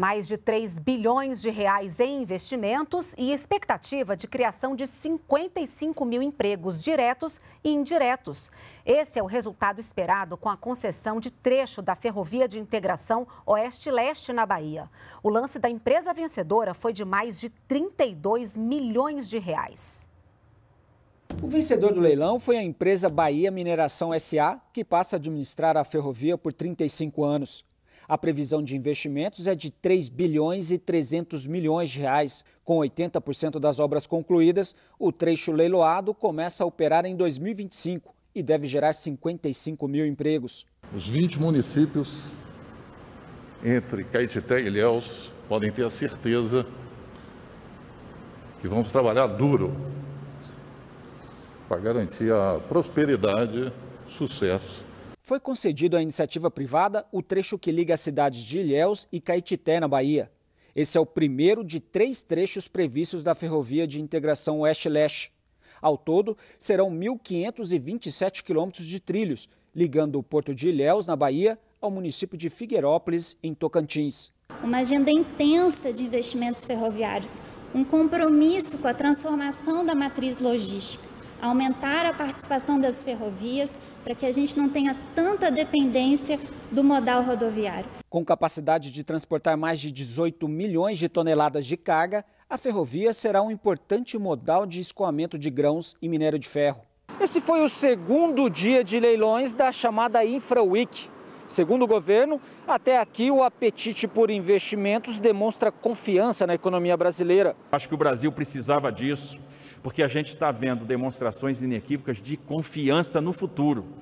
mais de 3 bilhões de reais em investimentos e expectativa de criação de 55 mil empregos diretos e indiretos. Esse é o resultado esperado com a concessão de trecho da Ferrovia de Integração Oeste-Leste na Bahia. O lance da empresa vencedora foi de mais de 32 milhões de reais. O vencedor do leilão foi a empresa Bahia Mineração SA, que passa a administrar a ferrovia por 35 anos. A previsão de investimentos é de 3 bilhões e 300 milhões de reais. Com 80% das obras concluídas, o trecho leiloado começa a operar em 2025 e deve gerar 55 mil empregos. Os 20 municípios entre Caetité e Ilhéus podem ter a certeza que vamos trabalhar duro para garantir a prosperidade, sucesso foi concedido à iniciativa privada o trecho que liga as cidades de Ilhéus e Caetité, na Bahia. Esse é o primeiro de três trechos previstos da Ferrovia de Integração Oeste-Leste. Ao todo, serão 1.527 quilômetros de trilhos, ligando o porto de Ilhéus, na Bahia, ao município de Figueirópolis, em Tocantins. Uma agenda intensa de investimentos ferroviários, um compromisso com a transformação da matriz logística, aumentar a participação das ferrovias para que a gente não tenha tanta dependência do modal rodoviário. Com capacidade de transportar mais de 18 milhões de toneladas de carga, a ferrovia será um importante modal de escoamento de grãos e minério de ferro. Esse foi o segundo dia de leilões da chamada Infra Week, Segundo o governo, até aqui o apetite por investimentos demonstra confiança na economia brasileira. Acho que o Brasil precisava disso, porque a gente está vendo demonstrações inequívocas de confiança no futuro.